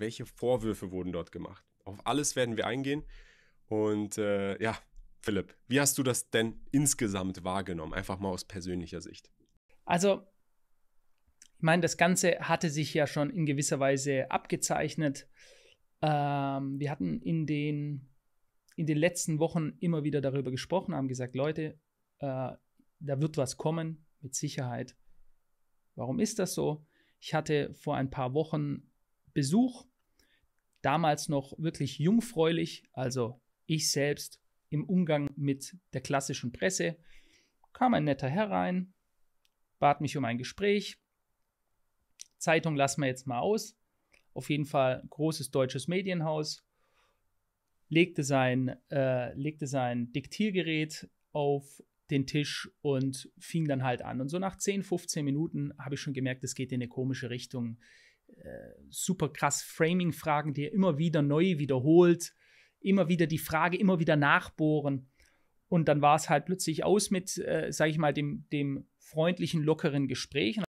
welche Vorwürfe wurden dort gemacht. Auf alles werden wir eingehen. Und äh, ja, Philipp, wie hast du das denn insgesamt wahrgenommen? Einfach mal aus persönlicher Sicht. Also, ich meine, das Ganze hatte sich ja schon in gewisser Weise abgezeichnet. Ähm, wir hatten in den, in den letzten Wochen immer wieder darüber gesprochen, haben gesagt, Leute, äh, da wird was kommen, mit Sicherheit. Warum ist das so? Ich hatte vor ein paar Wochen Besuch damals noch wirklich jungfräulich, also ich selbst im Umgang mit der klassischen Presse, kam ein netter herein, bat mich um ein Gespräch. Zeitung lassen wir jetzt mal aus. Auf jeden Fall großes deutsches Medienhaus. Legte sein, äh, legte sein Diktiergerät auf den Tisch und fing dann halt an. Und so nach 10, 15 Minuten habe ich schon gemerkt, es geht in eine komische Richtung super krass Framing-Fragen, die er immer wieder neu wiederholt, immer wieder die Frage, immer wieder nachbohren. Und dann war es halt plötzlich aus mit, äh, sage ich mal, dem, dem freundlichen, lockeren Gespräch.